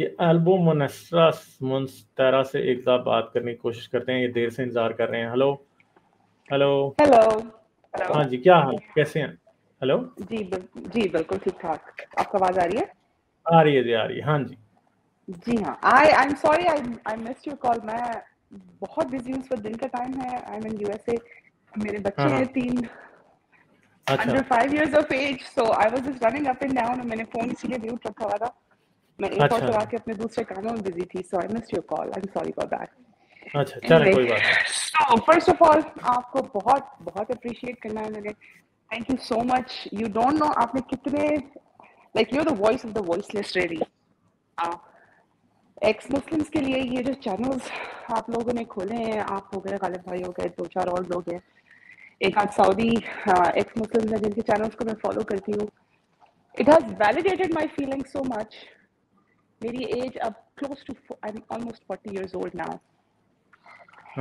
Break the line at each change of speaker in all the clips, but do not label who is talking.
ये elbow मोनेस्ट्रा monstera से एक बार बात करने की कोशिश करते हैं ये देर से इंतजार कर रहे हैं हेलो हेलो हेलो हाँ जी क्या हाल कैसे हैं हेलो जी जी बिल्कुल ठीक ठाक
आपका आवाज आ रही है
आ रही है जी आ रही है हाँ जी
जी हाँ I I am sorry I I miss your call मैं बहुत बिजी हूँ इस दिन का टाइम है आई एम इन यूएसए मेरे बच्चे हाँ, हाँ। हैं तीन
अच्छा. under 5 years of
age so i was just running up and down मैंने फोन इसीलिए म्यूट रखा हुआ था मैं एक अच्छा। और चला तो के अपने दूसरे कामों में बिजी थी so I miss your call I am sorry for that
अच्छा चलो कोई बात
सो फर्स्ट ऑफ ऑल आपको बहुत बहुत अप्रिशिएट करना है मैंने thank you so much you don't know आपने कितने like you are the voice of the voiceless ready ex Muslims के लिए ये जो चैनल्स आप लोगों ने खोले हैं आप हो गए गालिब भाई हो गए दो चार और लोग हैं एक आज सऊदी एक्स मुस्लिम्स हैं जिनके चैनल्स को मैं फॉलो करती हूँ it has validated my feeling so much maybe age of close to i I'm almost 40 years old now.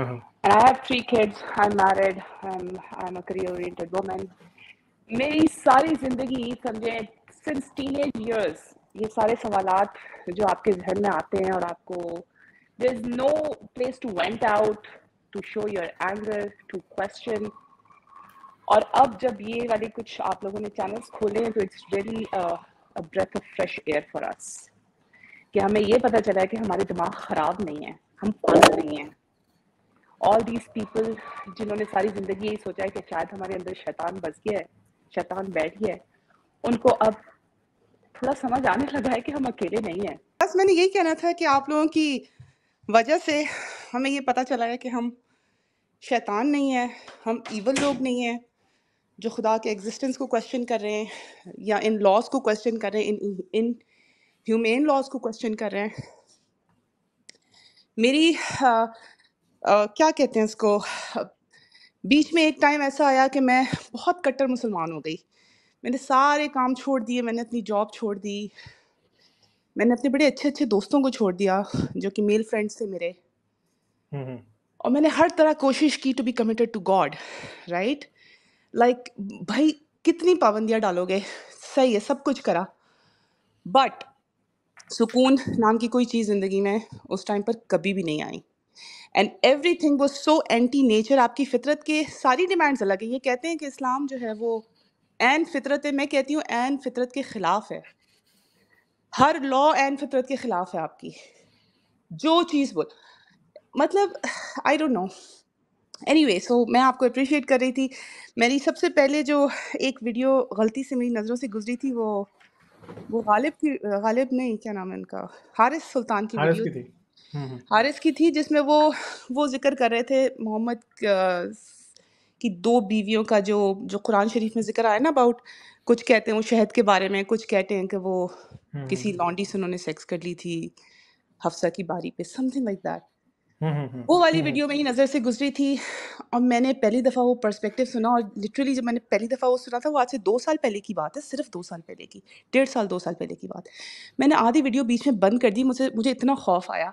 Uh-huh. And I have three kids. I'm married. I'm, a career oriented woman. My whole life, since teenage years, these questions come in your there's no place to vent out, to show your anger, to question. और अब जब ये वाले कुछ आप लोगों ने channels खोले हैं तो इट्स वेरी कि हमें ये पता चला है कि हमारे दिमाग ख़राब नहीं है हम पाल नहीं हैं ऑल दीज पीपल जिन्होंने सारी ज़िंदगी यही सोचा है कि शायद हमारे अंदर शैतान बस गया है शैतान बैठ गया है उनको अब थोड़ा समझ आने लगा है कि हम अकेले नहीं हैं बस मैंने यही कहना था कि आप लोगों की वजह से हमें ये पता चला है कि हम शैतान नहीं है हम ईवल लोग नहीं हैं जो खुदा के एग्जिस्टेंस को क्वेश्चन कर रहे हैं या इन लॉज को क्वेश्चन कर रहे हैं इन इन ह्यूमेन लॉज को क्वेश्चन कर रहे हैं मेरी आ, आ, क्या कहते हैं इसको बीच में एक टाइम ऐसा आया कि मैं बहुत कट्टर मुसलमान हो गई मैंने सारे काम छोड़ दिए मैंने अपनी जॉब छोड़ दी मैंने अपने बड़े अच्छे अच्छे दोस्तों को छोड़ दिया जो कि मेल फ्रेंड्स थे मेरे हम्म, हम्म। और मैंने हर तरह कोशिश की to be committed to God right like भाई कितनी पाबंदियाँ डालोगे सही है सब कुछ करा बट सुकून नाम की कोई चीज़ ज़िंदगी में उस टाइम पर कभी भी नहीं आई एंड एवरी थिंग वो सो एंटी नेचर आपकी फितरत के सारी डिमांड्स अलग है ये कहते हैं कि इस्लाम जो है वो एन फितरत है मैं कहती हूँ एन फितरत के ख़िलाफ़ है हर लॉ एन फितरत के ख़िलाफ़ है आपकी जो चीज़ बोल मतलब I don't know anyway so मैं आपको अप्रिशिएट कर रही थी मेरी सबसे पहले जो एक वीडियो गलती से मेरी नज़रों से गुजरी थी वो वो गालिब की गालिब नहीं क्या नाम है इनका हारिस सुल्तान की हारिस की थी हम्म, हम्म। हारिस की थी जिसमें वो वो जिक्र कर रहे थे मोहम्मद की दो बीवियों का जो जो कुरान शरीफ में जिक्र आया ना अबाउट कुछ कहते हैं वो शहद के बारे में कुछ कहते हैं कि वो
हम्म, किसी
लॉन्डी से उन्होंने सेक्स कर ली थी हफ्सा की बारी पे समथिंग लाइक दैट वो वाली हम्म। वीडियो मेरी नज़र से गुजरी थी और मैंने पहली दफ़ा वो पर्सपेक्टिव सुना और लिटरली जब मैंने पहली दफ़ा वो सुना था वो आज से दो साल पहले की बात है सिर्फ दो साल पहले की डेढ़ साल दो साल पहले की बात मैंने आधी वीडियो बीच में बंद कर दी मुझे मुझे इतना खौफ आया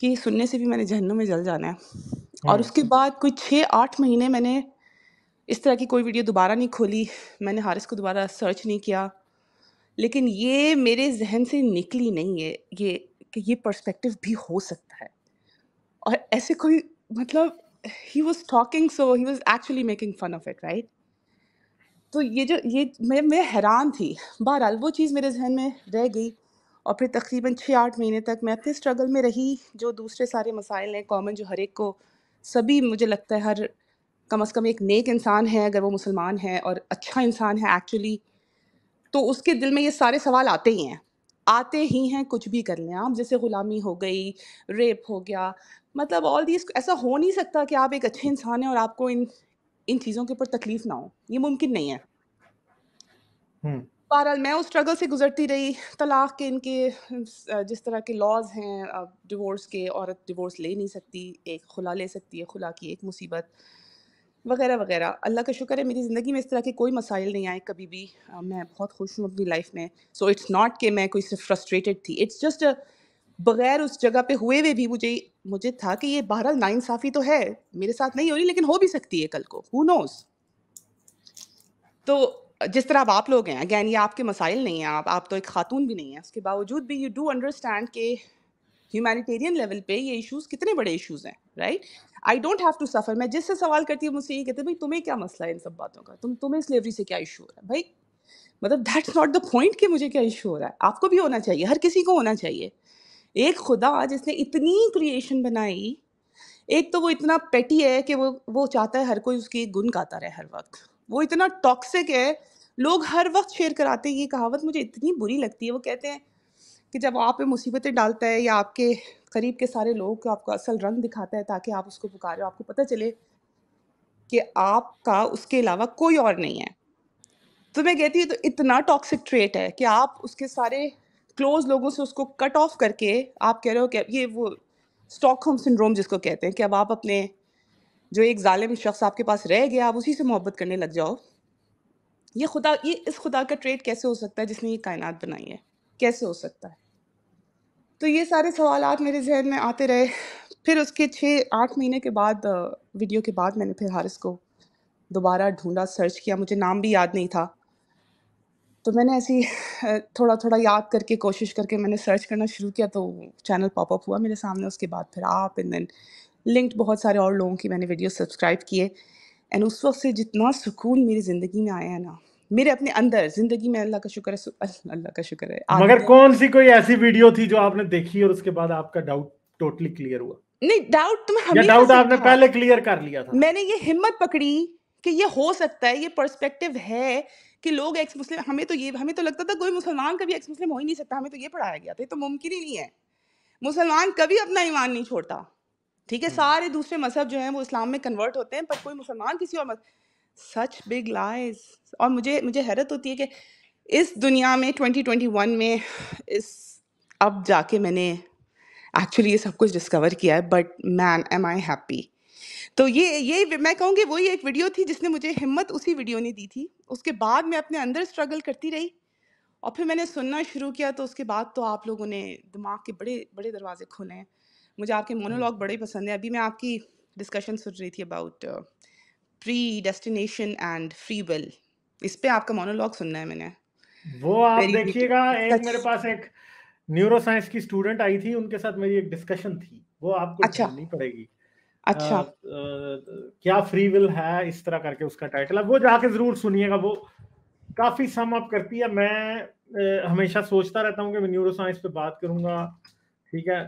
कि सुनने से भी मैंने जहनों में जल जाना है
और हाँ। उसके
बाद कोई छः आठ महीने मैंने इस तरह की कोई वीडियो दोबारा नहीं खोली मैंने हारिस को दोबारा सर्च नहीं किया लेकिन ये मेरे जहन से निकली नहीं है ये कि ये पर्सपेक्टिव भी हो सकता है और ऐसे कोई मतलब he was talking so he was actually making fun of it right तो ये जो ये मैं मैं हैरान थी बहरहाल वो चीज़ मेरे जहन में रह गई और फिर तकरीबन छः आठ महीने तक मैं अपने स्ट्रगल में रही जो दूसरे सारे मसाइल हैं कॉमन जो हर एक को सभी मुझे लगता है हर कम अज़ कम एक नेक इंसान है अगर वो मुसलमान है और अच्छा इंसान है एक्चुअली तो उसके दिल में ये सारे सवाल आते ही हैं आते ही हैं कुछ भी कर लें आप जैसे ग़ुलामी हो गई रेप हो गया मतलब ऑल दीज ऐसा हो नहीं सकता कि आप एक अच्छे इंसान हैं और आपको इन इन चीज़ों के ऊपर तकलीफ़ ना हो ये मुमकिन नहीं है बहरहाल मैं उस स्ट्रगल से गुजरती रही तलाक के इनके जिस तरह के लॉज हैं डिवोर्स के औरत डिवोर्स ले नहीं सकती एक खुला ले सकती है खुला की एक मुसीबत वगैरह वगैरह अल्लाह का शुक्र है मेरी ज़िंदगी में इस तरह के कोई मसाइल नहीं आए कभी भी आ, मैं बहुत खुश हूँ अपनी लाइफ में सो इट्स नॉट कि मैं कोई सिर्फ फ्रस्ट्रेटेड थी इट्स जस्ट बगैर उस जगह पे हुए हुए भी मुझे मुझे था कि ये बहरहाल नाइंसाफ़ी तो है मेरे साथ नहीं हो रही लेकिन हो भी सकती है कल को हु नोज तो जिस तरह अब आप लोग हैं अगैन ये आपके मसाइल नहीं हैं आप आप तो एक खातून भी नहीं है उसके बावजूद भी यू डू अंडरस्टैंड के ह्यूमैनिटेरियन लेवल पे ये इश्यूज़ कितने बड़े इश्यूज़ हैं right I don't have to suffer मैं जिससे सवाल करती हूँ मुझसे ये कहते भाई तुम्हें क्या मसला है इन सब बातों का तुम तुम्हें स्लेवरी से क्या इशू हो रहा है भाई मतलब दैट्स नॉट द पॉइंट कि मुझे क्या इशू हो रहा है आपको भी होना चाहिए हर किसी को होना चाहिए एक खुदा जिसने इतनी क्रिएशन बनाई एक तो वो इतना पेटी है कि वो वो चाहता है हर कोई उसकी गुन गाता रहे हर वक्त वो इतना टॉक्सिक है लोग हर वक्त शेयर कराते हैं ये कहावत मुझे इतनी बुरी लगती है वो कहते हैं कि जब आप पे मुसीबतें डालता है या आपके करीब के सारे लोगों को आपका असल रंग दिखाता है ताकि आप उसको पुकारें आपको पता चले कि आपका उसके अलावा कोई और नहीं है तो मैं कहती हूँ तो इतना टॉक्सिक ट्रेट है कि आप उसके सारे क्लोज लोगों से उसको कट ऑफ करके आप कह रहे हो कि ये वो स्टॉकहोम सिंड्रोम जिसको कहते हैं कि अब आप अपने जो एक ालिम शख्स आपके पास रह गया आप उसी से मोहब्बत करने लग जाओ ये खुदा ये इस खुदा का ट्रेड कैसे हो सकता है जिसने ये कायनात बनाई है कैसे हो सकता है तो ये सारे सवाल मेरे जहन में आते रहे फिर उसके छः आठ महीने के बाद वीडियो के बाद मैंने फिर हारिस को दोबारा ढूंढा सर्च किया मुझे नाम भी याद नहीं था तो मैंने ऐसी थोड़ा थोड़ा याद करके कोशिश करके मैंने सर्च करना शुरू किया तो चैनल पॉपअप हुआ मेरे सामने उसके बाद फिर आप एंड देन लिंक्ड बहुत सारे और लोगों की मैंने वीडियो सब्सक्राइब किए एंड उस वक्त से जितना सुकून मेरी ज़िंदगी में आया है ना मेरे अपने अंदर जिंदगी में अल्लाह का शुक्र है अल्लाह का शुक्र है मगर
कौन सी कोई ऐसी वीडियो थी जो आपने देखी और उसके बाद आपका डाउट टोटली क्लियर हुआ
नहीं डाउट तो मैं डाउट आपने पहले
क्लियर कर लिया था मैंने
ये हिम्मत पकड़ी कि ये हो सकता है ये पर्सपेक्टिव है कि लोग एक्स मुस्लिम हमें तो ये हमें तो लगता था कोई मुसलमान कभी एक्स मुस्लिम हो ही नहीं सकता हमें तो ये पढ़ाया गया था ये तो मुमकिन ही नहीं है मुसलमान कभी अपना ईमान नहीं छोड़ता ठीक है हम्म। सारे दूसरे मजहब जो हैं वो इस्लाम में कन्वर्ट होते हैं पर कोई मुसलमान किसी और मजहब सच बिग लाइज और मुझे मुझे हैरत होती है कि इस दुनिया में 2021 में इस अब जाके मैंने एक्चुअली ये सब कुछ डिस्कवर किया है but man am I happy तो ये ये मैं कहूँगी वही एक वीडियो थी जिसने मुझे हिम्मत उसी वीडियो ने दी थी उसके बाद मैं अपने अंदर स्ट्रगल करती रही और फिर मैंने सुनना शुरू किया तो उसके बाद तो आप लोगों ने दिमाग के बड़े बड़े दरवाजे खोले हैं मुझे आपके मोनोलॉग हम्म। बड़े पसंद है अभी मैं आपकी डिस्कशन सुन रही थी about predestination and free will इस पे आपका मोनोलॉग सुनना है मैंने
वो आप देखिएगा एक मेरे पास एक न्यूरोसाइंस की स्टूडेंट आई थी उनके साथ मेरी एक डिस्कशन थी वो आपको अच्छा नहीं पड़ेगी अच्छा आ, आ, क्या फ्री विल है इस तरह करके उसका टाइटल है वो जाके जरूर सुनिएगा वो काफी सम अप करती है मैं ए, हमेशा सोचता रहता हूँ कि मैं न्यूरोसाइंस पे बात करूंगा ठीक है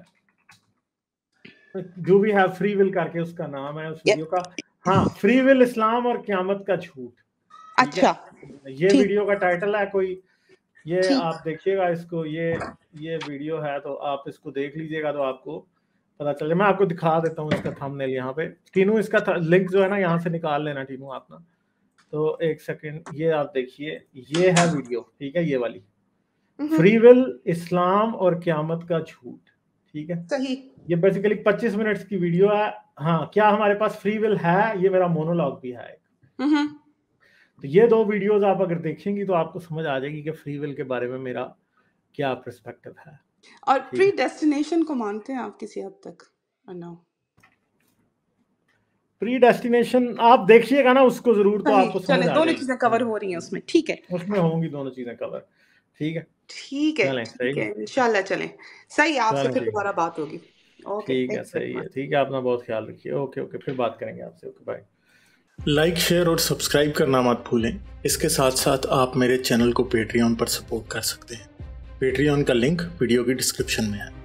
जो भी है फ्री विल करके उसका नाम है उस वीडियो का हाँ फ्री विल इस्लाम और क्यामत का झूठ अच्छा ये वीडियो का टाइटल है कोई ये आप देखिएगा इसको ये ये वीडियो है तो आप इसको देख लीजिएगा तो आपको पता चले मैं आपको दिखा देता हूँ इसका थंबनेल यहाँ पे टीनू इसका लिंक जो है ना यहाँ से निकाल लेना टीनू आप ना तो एक सेकंड ये आप देखिए ये है वीडियो ठीक है ये वाली फ्री विल इस्लाम और क्यामत का झूठ ठीक है सही ये बेसिकली 25 मिनट्स की वीडियो है हाँ क्या हमारे पास फ्री विल है ये मेरा मोनोलॉग भी है तो ये दो वीडियोस आप अगर देखेंगी तो आपको समझ आ जाएगी कि फ्री विल के बारे में मेरा क्या पर्सपेक्टिव है
और प्री डेस्टिनेशन को मानते हैं आप किसी हद तक नो
प्री डेस्टिनेशन आप देखिएगा ना उसको जरूर तो आपको समझ दोनों
चीजें कवर हो रही हैं उसमें ठीक है उसमें होंगी दोनों
चीजें कवर ठीक है ठीक है इंशाल्लाह चलें
सही आपसे फिर दोबारा
बात होगी ठीक है सही है ठीक है अपना बहुत ख्याल रखिए ओके ओके फिर बात करेंगे आपसे ओके बाय लाइक शेयर और सब्सक्राइब करना मत भूलें इसके साथ साथ आप मेरे चैनल को पेट्रियन पर सपोर्ट कर सकते हैं पेट्रियन का लिंक वीडियो की डिस्क्रिप्शन में है